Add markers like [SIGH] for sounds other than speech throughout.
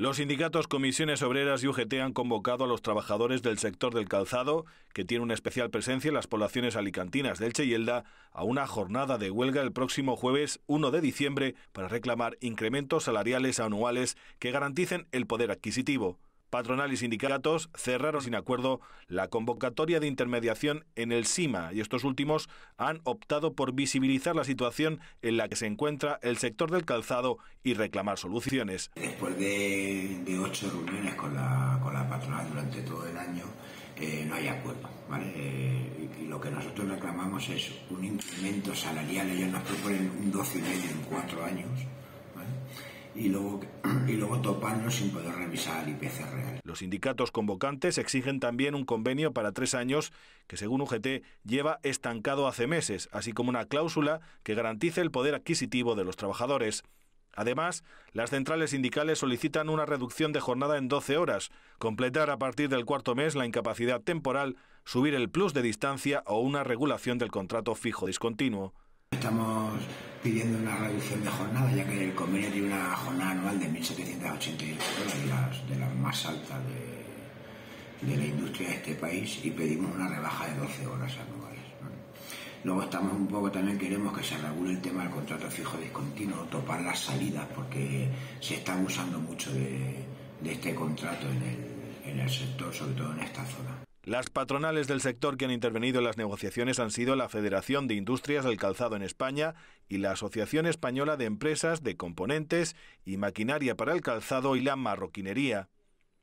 Los sindicatos Comisiones Obreras y UGT han convocado a los trabajadores del sector del calzado, que tiene una especial presencia en las poblaciones alicantinas del Cheyelda, a una jornada de huelga el próximo jueves 1 de diciembre para reclamar incrementos salariales anuales que garanticen el poder adquisitivo. Patronal y sindicatos cerraron sin acuerdo la convocatoria de intermediación en el SIMA y estos últimos han optado por visibilizar la situación en la que se encuentra el sector del calzado y reclamar soluciones. Después de, ocho reuniones con la, patronal durante todo el año, eh, no hay acuerdo. Eh, lo que nosotros reclamamos es un incremento salarial. Ellos nos proponen un 12,5 en cuatro años y luego, [CLEARS THROAT] y sin poder revisar el Los sindicatos convocantes exigen también un convenio para tres años que, según UGT, lleva estancado hace meses, así como una cláusula que garantice el poder adquisitivo de los trabajadores. Además, las centrales sindicales solicitan una reducción de jornada en 12 horas, completar a partir del cuarto mes la incapacidad temporal, subir el plus de distancia o una regulación del contrato fijo discontinuo. Estamos pidiendo una reducción de jornada, ya que el convenio tiene una jornada anual de 1.780 horas, de las más altas de, la industria de este país, y pedimos una rebaja de 12 horas anuales. Luego estamos un poco también, queremos que se regule el tema del contrato fijo discontinuo, topar las salidas, porque se está abusando mucho de, este contrato en el sector, sobre todo en esta zona. Las patronales del sector que han intervenido en las negociaciones han sido la Federación de Industrias del Calzado en España y la Asociación Española de Empresas de Componentes y Maquinaria para el Calzado y la Marroquinería.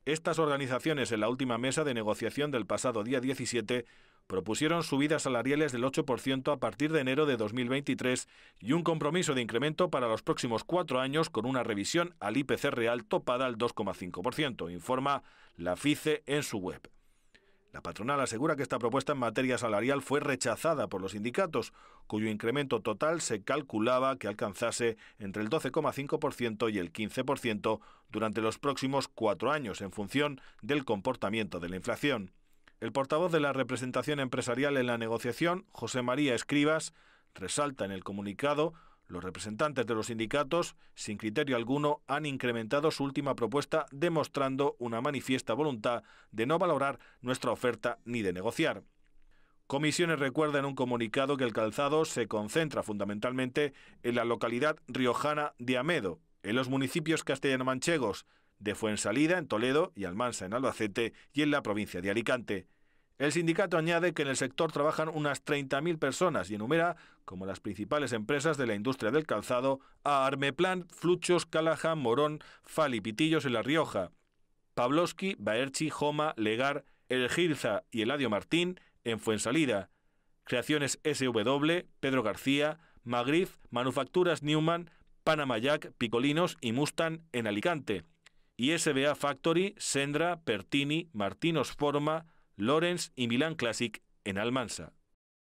Estas organizaciones en la última mesa de negociación del pasado día 17 propusieron subidas salariales del 8% a partir de enero de 2023 y un compromiso de incremento para los próximos cuatro años con una revisión al IPC real topada al 2,5%, informa la FICE en su web. La patronal asegura que esta propuesta en materia salarial fue rechazada por los sindicatos, cuyo incremento total se calculaba que alcanzase entre el 12,5% y el 15% durante los próximos cuatro años, en función del comportamiento de la inflación. El portavoz de la representación empresarial en la negociación, José María Escribas, resalta en el comunicado los representantes de los sindicatos, sin criterio alguno, han incrementado su última propuesta demostrando una manifiesta voluntad de no valorar nuestra oferta ni de negociar. Comisiones recuerda en un comunicado que el calzado se concentra fundamentalmente en la localidad riojana de Amedo, en los municipios castellano-manchegos, de Fuensalida en Toledo y Almansa en Albacete y en la provincia de Alicante. El sindicato añade que en el sector trabajan unas 30.000 personas y enumera como las principales empresas de la industria del calzado a Armeplan, Fluchos, Calaja, Morón, Fali, Pitillos en La Rioja, Pavloski, Baerchi, Joma, Legar, El Girza y Eladio Martín en Fuensalida, Creaciones SW, Pedro García, Magrif, Manufacturas Newman, Panamayac, Picolinos y Mustang en Alicante, y SBA Factory, Sendra, Pertini, Martinos Forma, Lorenz y Milan Classic en Almansa.